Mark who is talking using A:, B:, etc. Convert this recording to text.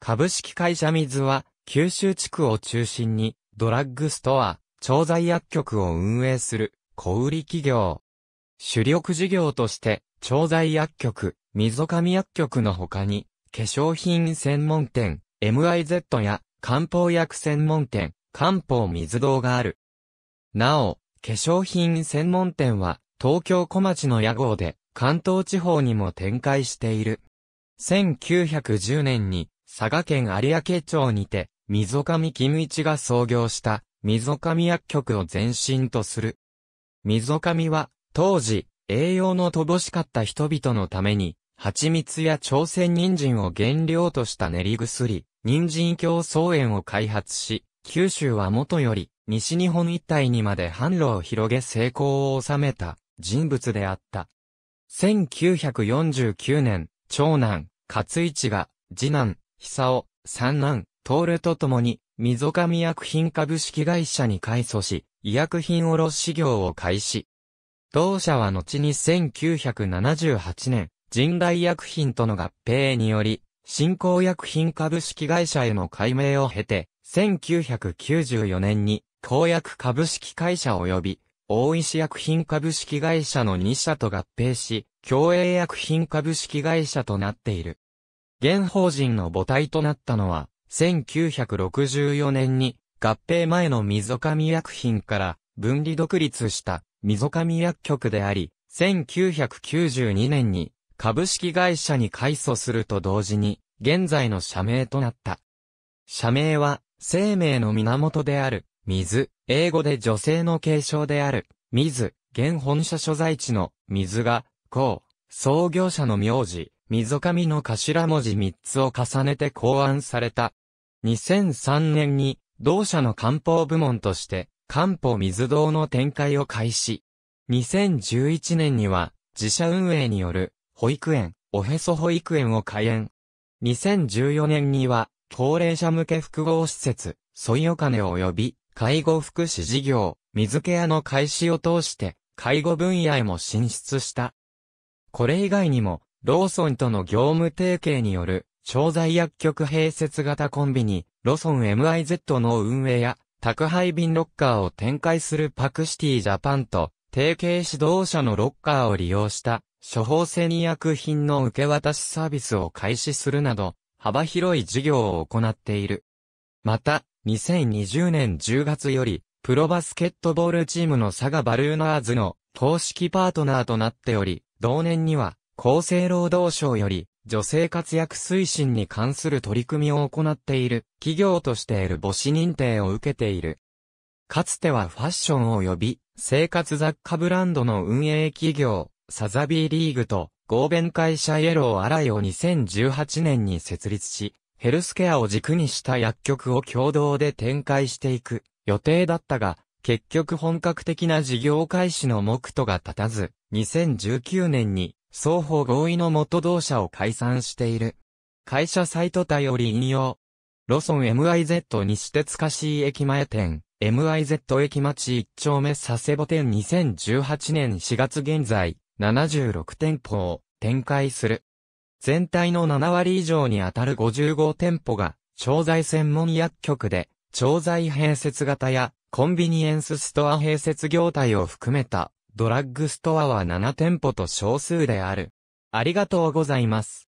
A: 株式会社水は、九州地区を中心に、ドラッグストア、調剤薬局を運営する、小売企業。主力事業として、調剤薬局、溝上薬局の他に、化粧品専門店、MIZ や、漢方薬専門店、漢方水道がある。なお、化粧品専門店は、東京小町の屋号で、関東地方にも展開している。1910年に、佐賀県有明町にて、溝上金一が創業した、溝上薬局を前身とする。溝上は、当時、栄養の乏しかった人々のために、蜂蜜や朝鮮人参を原料とした練り薬、人参競争園を開発し、九州は元より、西日本一帯にまで販路を広げ成功を収めた人物であった。1949年、長男、勝一が、次男、久夫、三男、レと共に、溝上薬品株式会社に改組し、医薬品卸事業を開始。同社は後に1978年、人大薬品との合併により、新興薬品株式会社への改名を経て、1994年に、公薬株式会社及び、大石薬品株式会社の2社と合併し、共栄薬品株式会社となっている。現法人の母体となったのは、1964年に合併前の溝上薬品から分離独立した溝上薬局であり、1992年に株式会社に改祖すると同時に、現在の社名となった。社名は、生命の源である、水、英語で女性の継承である、水、現本社所在地の、水が、こう、創業者の名字、溝上の頭文字3つを重ねて考案された。2003年に、同社の漢方部門として、漢方水道の展開を開始。2011年には、自社運営による、保育園、おへそ保育園を開園。2014年には、高齢者向け複合施設、そいお金及び、介護福祉事業、水ケアの開始を通して、介護分野へも進出した。これ以外にも、ローソンとの業務提携による、調剤薬局併設型コンビニ、ロソン MIZ の運営や、宅配便ロッカーを展開するパクシティジャパンと、提携指導者のロッカーを利用した、処方箋に薬品の受け渡しサービスを開始するなど、幅広い事業を行っている。また、2020年10月より、プロバスケットボールチームの佐賀バルーナーズの公式パートナーとなっており、同年には、厚生労働省より、女性活躍推進に関する取り組みを行っている、企業としている母子認定を受けている。かつてはファッション及び、生活雑貨ブランドの運営企業、サザビーリーグと、合弁会社イエローアライを2018年に設立し、ヘルスケアを軸にした薬局を共同で展開していく予定だったが、結局本格的な事業開始の目途が立たず、2019年に双方合意の元同社を解散している。会社サイト対より引用。ロソン MIZ 西鉄菓子駅前店、MIZ 駅町1丁目佐世保店2018年4月現在、76店舗を展開する。全体の7割以上にあたる55店舗が、調剤専門薬局で、調剤併設型や、コンビニエンスストア併設業態を含めたドラッグストアは7店舗と少数である。ありがとうございます。